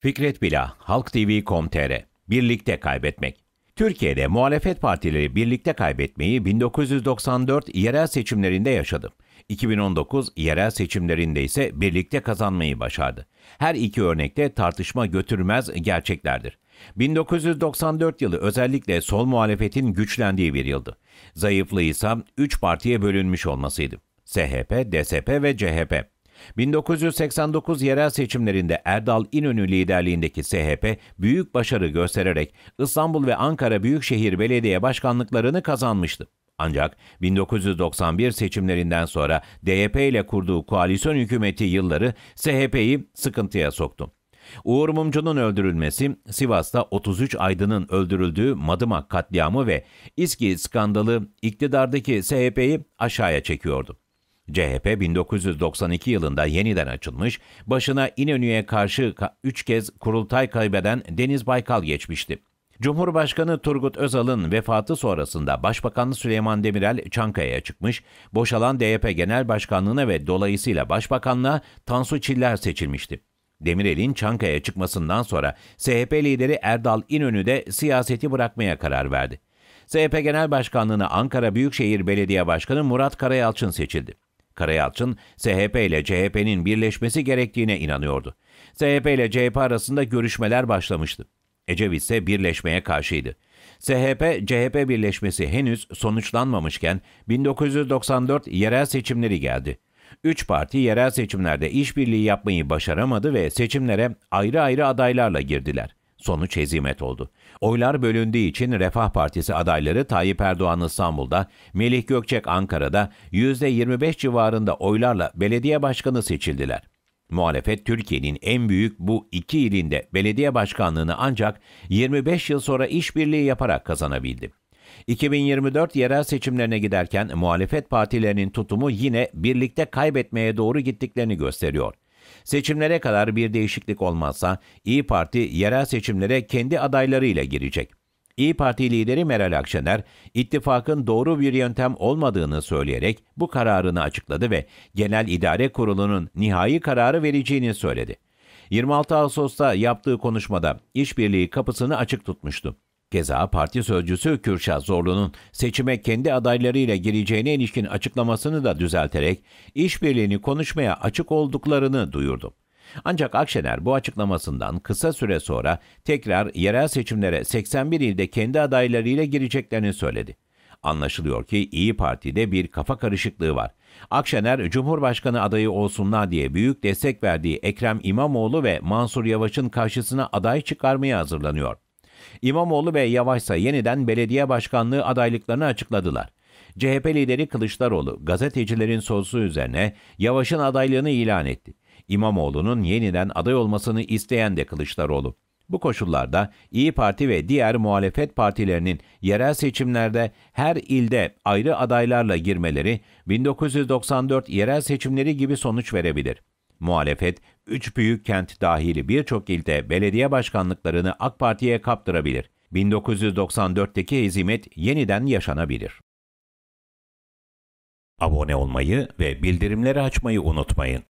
Fikret Bila, Halk TV.com.tr Birlikte kaybetmek. Türkiye'de muhalefet partileri birlikte kaybetmeyi 1994 yerel seçimlerinde yaşadı. 2019 yerel seçimlerinde ise birlikte kazanmayı başardı. Her iki örnekte tartışma götürmez gerçeklerdir. 1994 yılı özellikle sol muhalefetin güçlendiği bir yıldı. Zayıflığı ise 3 partiye bölünmüş olmasıydı. SHP, DSP ve CHP. 1989 yerel seçimlerinde Erdal İnönü liderliğindeki SHP büyük başarı göstererek İstanbul ve Ankara Büyükşehir Belediye Başkanlıklarını kazanmıştı. Ancak 1991 seçimlerinden sonra DYP ile kurduğu koalisyon hükümeti yılları SHP'yi sıkıntıya soktu. Uğur Mumcu'nun öldürülmesi, Sivas'ta 33 aydının öldürüldüğü Madımak katliamı ve İSKİ skandalı iktidardaki SHP'yi aşağıya çekiyordu. CHP 1992 yılında yeniden açılmış, başına İnönü'ye karşı 3 kez kurultay kaybeden Deniz Baykal geçmişti. Cumhurbaşkanı Turgut Özal'ın vefatı sonrasında Başbakan Süleyman Demirel Çankaya'ya çıkmış, boşalan DYP Genel Başkanlığı'na ve dolayısıyla Başbakanlığa Tansu Çiller seçilmişti. Demirel'in Çankaya'ya çıkmasından sonra CHP lideri Erdal İnönü de siyaseti bırakmaya karar verdi. CHP Genel Başkanlığı'na Ankara Büyükşehir Belediye Başkanı Murat Karayalçın seçildi. Karayalçın, SHP ile CHP'nin birleşmesi gerektiğine inanıyordu. SHP ile CHP arasında görüşmeler başlamıştı. Ecevit ise birleşmeye karşıydı. SHP-CHP birleşmesi henüz sonuçlanmamışken 1994 yerel seçimleri geldi. Üç parti yerel seçimlerde işbirliği yapmayı başaramadı ve seçimlere ayrı ayrı adaylarla girdiler. Sonuç hezimet oldu. Oylar bölündüğü için Refah Partisi adayları Tayyip Erdoğan İstanbul'da, Melih Gökçek Ankara'da %25 civarında oylarla belediye başkanı seçildiler. Muhalefet Türkiye'nin en büyük bu iki ilinde belediye başkanlığını ancak 25 yıl sonra işbirliği yaparak kazanabildi. 2024 yerel seçimlerine giderken muhalefet partilerinin tutumu yine birlikte kaybetmeye doğru gittiklerini gösteriyor. Seçimlere kadar bir değişiklik olmazsa İyi Parti yerel seçimlere kendi adaylarıyla girecek. İyi Parti lideri Meral Akşener, ittifakın doğru bir yöntem olmadığını söyleyerek bu kararını açıkladı ve Genel İdare Kurulu'nun nihai kararı vereceğini söyledi. 26 Ağustos'ta yaptığı konuşmada işbirliği kapısını açık tutmuştu. Keza parti sözcüsü Kürşat Zorlu'nun seçime kendi adaylarıyla gireceğine ilişkin açıklamasını da düzelterek işbirliğini konuşmaya açık olduklarını duyurdu. Ancak Akşener bu açıklamasından kısa süre sonra tekrar yerel seçimlere 81 ilde kendi adaylarıyla gireceklerini söyledi. Anlaşılıyor ki İyi Parti'de bir kafa karışıklığı var. Akşener Cumhurbaşkanı adayı olsunlar diye büyük destek verdiği Ekrem İmamoğlu ve Mansur Yavaş'ın karşısına aday çıkarmaya hazırlanıyor. İmamoğlu ve Yavaşsa yeniden belediye başkanlığı adaylıklarını açıkladılar. CHP lideri Kılıçdaroğlu gazetecilerin sorusu üzerine Yavaş'ın adaylığını ilan etti. İmamoğlu'nun yeniden aday olmasını isteyen de Kılıçdaroğlu. Bu koşullarda İyi Parti ve diğer muhalefet partilerinin yerel seçimlerde her ilde ayrı adaylarla girmeleri 1994 yerel seçimleri gibi sonuç verebilir. Muhalefet, üç büyük kent dahili birçok ilde belediye başkanlıklarını AK Parti'ye kaptırabilir. 1994'teki hizmet yeniden yaşanabilir. Abone olmayı ve bildirimleri açmayı unutmayın.